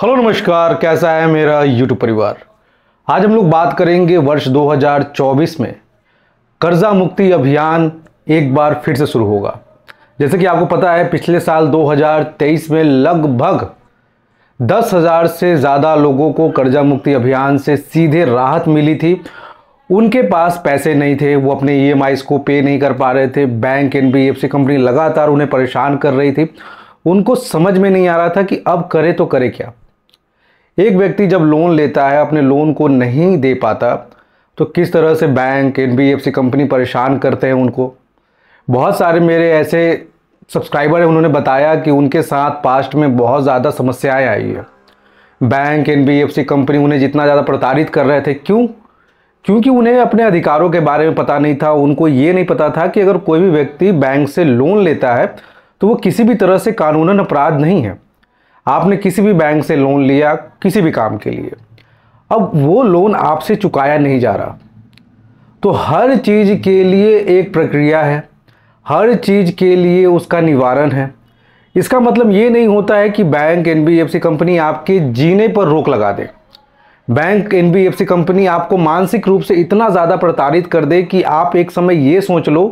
hello नमस्कार कैसा है मेरा यूट्यूब परिवार आज हम लोग बात करेंगे वर्ष 2024 में कर्जा मुक्ति अभियान एक बार फिर से शुरू होगा जैसे कि आपको पता है पिछले साल 2023 में लगभग दस हज़ार से ज़्यादा लोगों को कर्जा मुक्ति अभियान से सीधे राहत मिली थी उनके पास पैसे नहीं थे वो अपने ई e को पे नहीं कर पा रहे थे बैंक एन कंपनी लगातार उन्हें परेशान कर रही थी उनको समझ में नहीं आ रहा था कि अब करे तो करे क्या एक व्यक्ति जब लोन लेता है अपने लोन को नहीं दे पाता तो किस तरह से बैंक एन कंपनी परेशान करते हैं उनको बहुत सारे मेरे ऐसे सब्सक्राइबर हैं उन्होंने बताया कि उनके साथ पास्ट में बहुत ज़्यादा समस्याएं आई है बैंक एन कंपनी उन्हें जितना ज़्यादा प्रताड़ित कर रहे थे क्यों क्योंकि उन्हें अपने अधिकारों के बारे में पता नहीं था उनको ये नहीं पता था कि अगर कोई भी व्यक्ति बैंक से लोन लेता है तो वो किसी भी तरह से कानूनन अपराध नहीं है आपने किसी भी बैंक से लोन लिया किसी भी काम के लिए अब वो लोन आपसे चुकाया नहीं जा रहा तो हर चीज़ के लिए एक प्रक्रिया है हर चीज़ के लिए उसका निवारण है इसका मतलब ये नहीं होता है कि बैंक एन कंपनी आपके जीने पर रोक लगा दे बैंक एन कंपनी आपको मानसिक रूप से इतना ज़्यादा प्रताड़ित कर दे कि आप एक समय ये सोच लो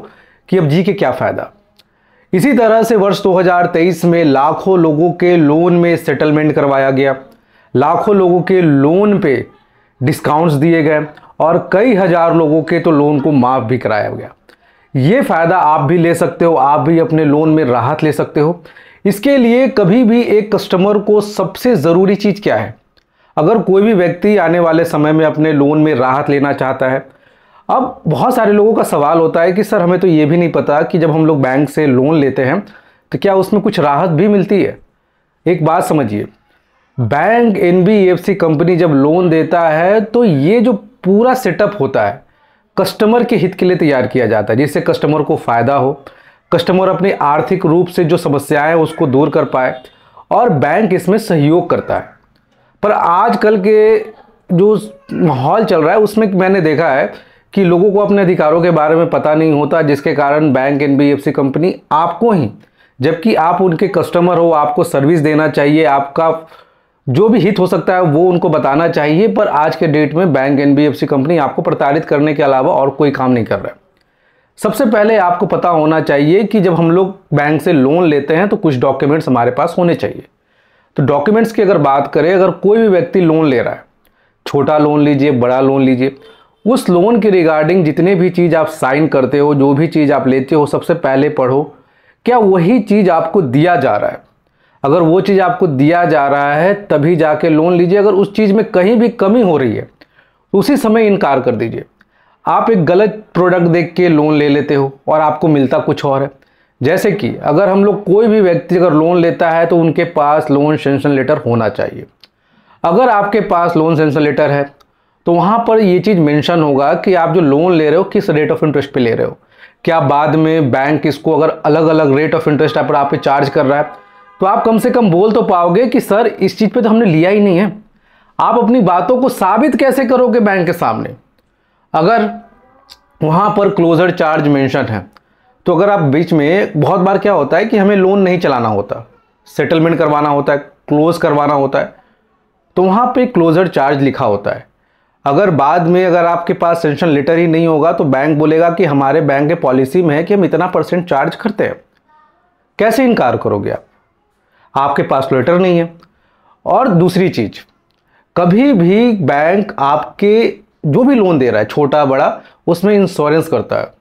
कि अब जी के क्या फ़ायदा इसी तरह से वर्ष 2023 में लाखों लोगों के लोन में सेटलमेंट करवाया गया लाखों लोगों के लोन पे डिस्काउंट्स दिए गए और कई हज़ार लोगों के तो लोन को माफ़ भी कराया गया ये फ़ायदा आप भी ले सकते हो आप भी अपने लोन में राहत ले सकते हो इसके लिए कभी भी एक कस्टमर को सबसे ज़रूरी चीज़ क्या है अगर कोई भी व्यक्ति आने वाले समय में अपने लोन में राहत लेना चाहता है अब बहुत सारे लोगों का सवाल होता है कि सर हमें तो ये भी नहीं पता कि जब हम लोग बैंक से लोन लेते हैं तो क्या उसमें कुछ राहत भी मिलती है एक बात समझिए बैंक एन कंपनी जब लोन देता है तो ये जो पूरा सेटअप होता है कस्टमर के हित के लिए तैयार किया जाता है जिससे कस्टमर को फ़ायदा हो कस्टमर अपनी आर्थिक रूप से जो समस्याएं उसको दूर कर पाए और बैंक इसमें सहयोग करता है पर आजकल के जो माहौल चल रहा है उसमें मैंने देखा है कि लोगों को अपने अधिकारों के बारे में पता नहीं होता जिसके कारण बैंक एन कंपनी आपको ही जबकि आप उनके कस्टमर हो आपको सर्विस देना चाहिए आपका जो भी हित हो सकता है वो उनको बताना चाहिए पर आज के डेट में बैंक एन कंपनी आपको प्रताड़ित करने के अलावा और कोई काम नहीं कर रहा है सबसे पहले आपको पता होना चाहिए कि जब हम लोग बैंक से लोन लेते हैं तो कुछ डॉक्यूमेंट्स हमारे पास होने चाहिए तो डॉक्यूमेंट्स की अगर बात करें अगर कोई भी व्यक्ति लोन ले रहा है छोटा लोन लीजिए बड़ा लोन लीजिए उस लोन के रिगार्डिंग जितने भी चीज़ आप साइन करते हो जो भी चीज़ आप लेते हो सबसे पहले पढ़ो क्या वही चीज़ आपको दिया जा रहा है अगर वो चीज़ आपको दिया जा रहा है तभी जाके लोन लीजिए अगर उस चीज़ में कहीं भी कमी हो रही है उसी समय इनकार कर दीजिए आप एक गलत प्रोडक्ट देख के लोन ले लेते हो और आपको मिलता कुछ और है जैसे कि अगर हम लोग कोई भी व्यक्ति अगर लोन लेता है तो उनके पास लोन सेंशन लेटर होना चाहिए अगर आपके पास लोन सेंशन लेटर है तो वहाँ पर ये चीज़ मेंशन होगा कि आप जो लोन ले रहे हो किस रेट ऑफ इंटरेस्ट पे ले रहे हो क्या बाद में बैंक इसको अगर अलग अलग रेट ऑफ इंटरेस्ट पर आप पे चार्ज कर रहा है तो आप कम से कम बोल तो पाओगे कि सर इस चीज़ पे तो हमने लिया ही नहीं है आप अपनी बातों को साबित कैसे करोगे बैंक के सामने अगर वहाँ पर क्लोजर चार्ज मैंशन है तो अगर आप बीच में बहुत बार क्या होता है कि हमें लोन नहीं चलाना होता सेटलमेंट करवाना होता है क्लोज करवाना होता है तो वहाँ पर क्लोजर चार्ज लिखा होता है अगर बाद में अगर आपके पास सेंशन लेटर ही नहीं होगा तो बैंक बोलेगा कि हमारे बैंक के पॉलिसी में है कि हम इतना परसेंट चार्ज करते हैं कैसे इनकार करोगे आप आपके पास लेटर नहीं है और दूसरी चीज़ कभी भी बैंक आपके जो भी लोन दे रहा है छोटा बड़ा उसमें इंश्योरेंस करता है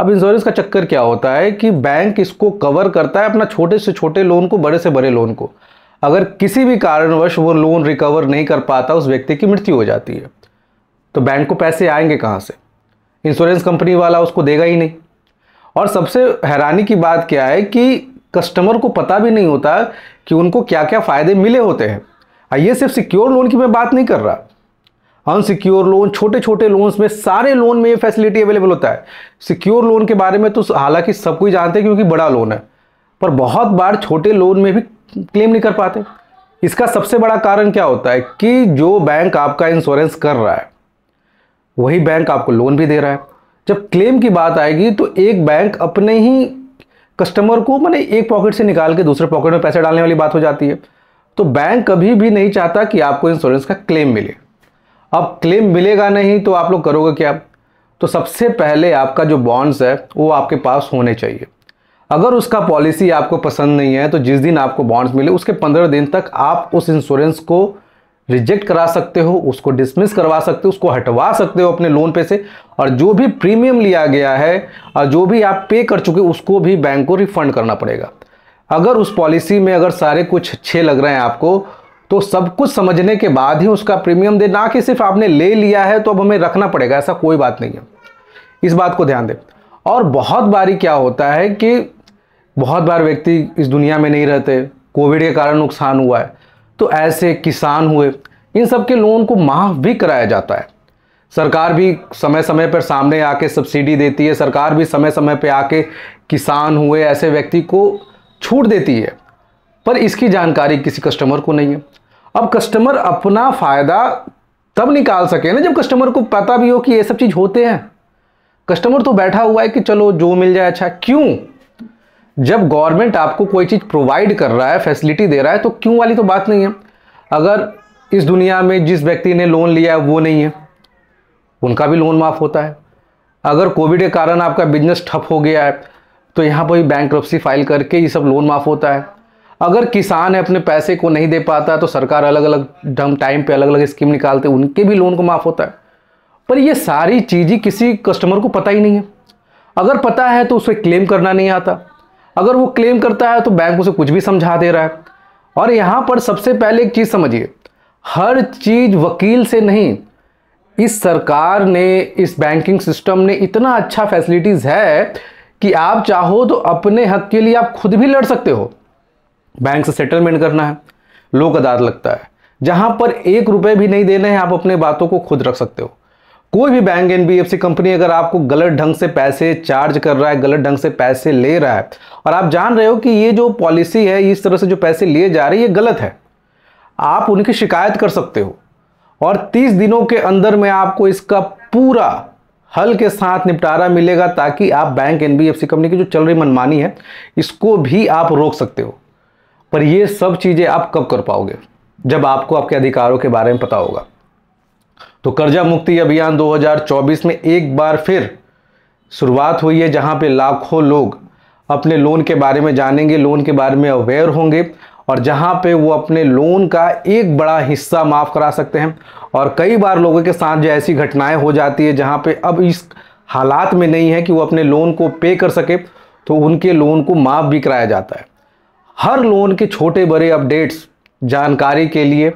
अब इंश्योरेंस का चक्कर क्या होता है कि बैंक इसको कवर करता है अपना छोटे से छोटे लोन को बड़े से बड़े लोन को अगर किसी भी कारणवश वो लोन रिकवर नहीं कर पाता उस व्यक्ति की मृत्यु हो जाती है तो बैंक को पैसे आएंगे कहाँ से इंश्योरेंस कंपनी वाला उसको देगा ही नहीं और सबसे हैरानी की बात क्या है कि कस्टमर को पता भी नहीं होता कि उनको क्या क्या फ़ायदे मिले होते हैं ये सिर्फ सिक्योर लोन की मैं बात नहीं कर रहा अनसिक्योर लोन छोटे छोटे लोन्स में सारे लोन में ये फैसिलिटी अवेलेबल होता है सिक्योर लोन के बारे में तो हालांकि सब कोई जानते हैं क्योंकि बड़ा लोन है पर बहुत बार छोटे लोन में भी क्लेम नहीं कर पाते इसका सबसे बड़ा कारण क्या होता है कि जो बैंक आपका इंश्योरेंस कर रहा है वही बैंक आपको लोन भी दे रहा है जब क्लेम की बात आएगी तो एक बैंक अपने ही कस्टमर को मैंने एक पॉकेट से निकाल के दूसरे पॉकेट में पैसे डालने वाली बात हो जाती है तो बैंक कभी भी नहीं चाहता कि आपको इंश्योरेंस का क्लेम मिले अब क्लेम मिलेगा नहीं तो आप लोग करोगे क्या तो सबसे पहले आपका जो बॉन्ड्स है वो आपके पास होने चाहिए अगर उसका पॉलिसी आपको पसंद नहीं है तो जिस दिन आपको बॉन्ड्स मिले उसके पंद्रह दिन तक आप उस इंश्योरेंस को रिजेक्ट करा सकते हो उसको डिसमिस करवा सकते हो उसको हटवा सकते हो अपने लोन पे से और जो भी प्रीमियम लिया गया है और जो भी आप पे कर चुके उसको भी बैंक को रिफंड करना पड़ेगा अगर उस पॉलिसी में अगर सारे कुछ अच्छे लग रहे हैं आपको तो सब कुछ समझने के बाद ही उसका प्रीमियम दे ना कि सिर्फ आपने ले लिया है तो अब हमें रखना पड़ेगा ऐसा कोई बात नहीं है इस बात को ध्यान दें और बहुत बारी क्या होता है कि बहुत बार व्यक्ति इस दुनिया में नहीं रहते कोविड के कारण नुकसान हुआ है तो ऐसे किसान हुए इन सब के लोन को माफ भी कराया जाता है सरकार भी समय समय पर सामने आके सब्सिडी देती है सरकार भी समय समय पर आके किसान हुए ऐसे व्यक्ति को छूट देती है पर इसकी जानकारी किसी कस्टमर को नहीं है अब कस्टमर अपना फ़ायदा तब निकाल सके ना जब कस्टमर को पता भी हो कि ये सब चीज़ होते हैं कस्टमर तो बैठा हुआ है कि चलो जो मिल जाए अच्छा क्यों जब गवर्नमेंट आपको कोई चीज़ प्रोवाइड कर रहा है फैसिलिटी दे रहा है तो क्यों वाली तो बात नहीं है अगर इस दुनिया में जिस व्यक्ति ने लोन लिया है वो नहीं है उनका भी लोन माफ़ होता है अगर कोविड के कारण आपका बिजनेस ठप हो गया है तो यहाँ पर बैंक बैंक फाइल करके ये सब लोन माफ़ होता है अगर किसान है अपने पैसे को नहीं दे पाता तो सरकार अलग अलग ढंग टाइम पे अलग अलग स्कीम निकालते उनके भी लोन को माफ़ होता है पर ये सारी चीज़ें किसी कस्टमर को पता ही नहीं है अगर पता है तो उसे क्लेम करना नहीं आता अगर वो क्लेम करता है तो बैंक उसे कुछ भी समझा दे रहा है और यहाँ पर सबसे पहले एक चीज़ समझिए हर चीज़ वकील से नहीं इस सरकार ने इस बैंकिंग सिस्टम ने इतना अच्छा फैसिलिटीज़ है कि आप चाहो तो अपने हक के लिए आप खुद भी लड़ सकते हो बैंक से सेटलमेंट करना है लोक अदालत लगता है जहाँ पर एक रुपये भी नहीं देने हैं आप अपने बातों को खुद रख सकते हो कोई भी बैंक एन कंपनी अगर आपको गलत ढंग से पैसे चार्ज कर रहा है गलत ढंग से पैसे ले रहा है और आप जान रहे हो कि ये जो पॉलिसी है इस तरह से जो पैसे लिए जा रहे हैं ये गलत है आप उनकी शिकायत कर सकते हो और 30 दिनों के अंदर में आपको इसका पूरा हल के साथ निपटारा मिलेगा ताकि आप बैंक एन कंपनी की जो चल रही मनमानी है इसको भी आप रोक सकते हो पर ये सब चीज़ें आप कब कर पाओगे जब आपको आपके अधिकारों के बारे में पता होगा तो कर्जा मुक्ति अभियान 2024 में एक बार फिर शुरुआत हुई है जहां पे लाखों लोग अपने लोन के बारे में जानेंगे लोन के बारे में अवेयर होंगे और जहां पे वो अपने लोन का एक बड़ा हिस्सा माफ़ करा सकते हैं और कई बार लोगों के साथ जो ऐसी घटनाएं हो जाती है जहां पे अब इस हालात में नहीं है कि वो अपने लोन को पे कर सके तो उनके लोन को माफ़ भी कराया जाता है हर लोन के छोटे बड़े अपडेट्स जानकारी के लिए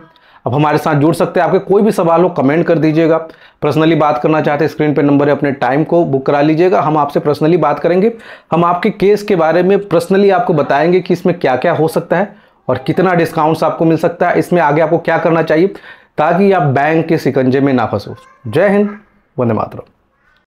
अब हमारे साथ जुड़ सकते हैं आपके कोई भी सवाल हो कमेंट कर दीजिएगा पर्सनली बात करना चाहते हैं स्क्रीन पे नंबर है अपने टाइम को बुक करा लीजिएगा हम आपसे पर्सनली बात करेंगे हम आपके केस के बारे में पर्सनली आपको बताएंगे कि इसमें क्या क्या हो सकता है और कितना डिस्काउंट्स आपको मिल सकता है इसमें आगे आपको क्या करना चाहिए ताकि आप बैंक के सिकंजे में ना फंसो जय हिंद वंदे मातरम